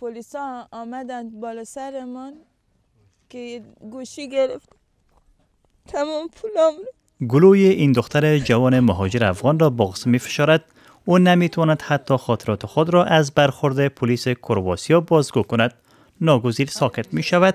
پلیس آمدن بالا که گوشی گرفت تمام پولام گلوی این دختر جوان مهاجر افغان را بغز می فشارد او نمیتواند حتی خاطرات خود را از برخورد پلیس کرواسیا بازگو کند ناگزیر ساکت می شود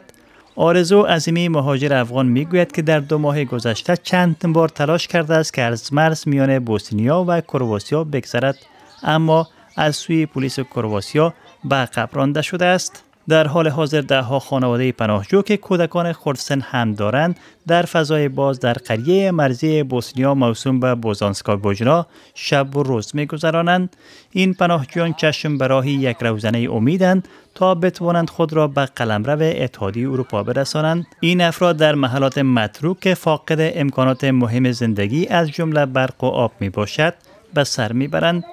آرزو عظیمی مهاجر افغان میگوید که در دو ماه گذشته چند بار تلاش کرده است که از مرز میان بوسنیا و کرواسیا بگذرد اما از سوی پلیس کرواسیا به عقب رانده شده است در حال حاضر دهها خانواده پناهجو که کودکان خردسن هم دارند در فضای باز در قریه مرزی بوسنیا موسوم به بوزانسکا بوجنا شب و روز می گذرانند این پناهجویان چشم برای یک روزنه امیدند تا بتوانند خود را به قلمرو اتحادیه اروپا برسانند این افراد در محلات متروک فاقد امکانات مهم زندگی از جمله برق و آب می باشد به سر میبرند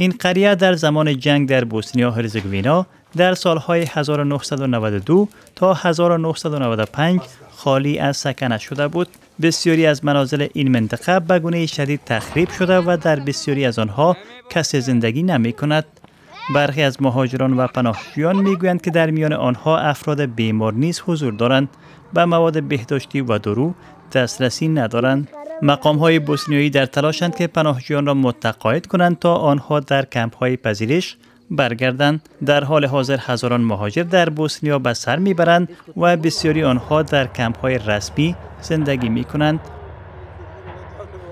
این قریه در زمان جنگ در بوسنیا هرزگوینا در سالهای 1992 تا 1995 خالی از سکنه شده بود. بسیاری از منازل این منطقه به گونه شدید تخریب شده و در بسیاری از آنها کسی زندگی نمی کند. برخی از مهاجران و پناهجویان میگویند که در میان آنها افراد بیمار نیز حضور دارند و مواد بهداشتی و درو دسترسی ندارند. مقام های بوسنیایی در تلاشند که پناهجویان را متقاعد کنند تا آنها در کمپ های پذیرش برگردند در حال حاضر هزاران مهاجر در بوسنیا به سر میبرند و بسیاری آنها در کمپ های رسمی زندگی می کنند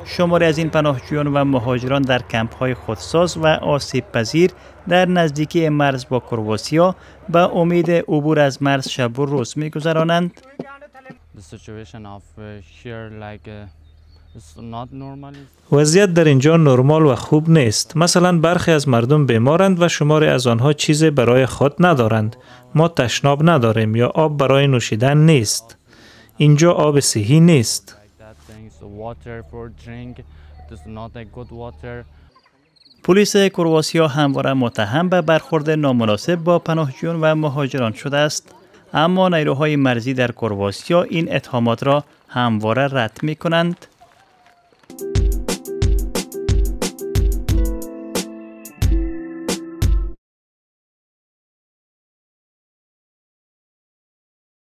شماری از این پناهجویان و مهاجران در کمپ های خودساز و آسیب پذیر در نزدیکی مرز با کرواسیا به امید عبور از مرز شب و روز می گذرانند. وضعیت در اینجا نرمال و خوب نیست. مثلا برخی از مردم بیمارند و شماری از آنها چیز برای خود ندارند. ما تشناب نداریم یا آب برای نوشیدن نیست. اینجا آب صحی نیست. پلیس کرواسیا همواره متهم به برخورد نامناسب با پناهجویان و مهاجران شده است. اما نیروهای مرزی در کرواسیا این اتهامات را همواره رد می کنند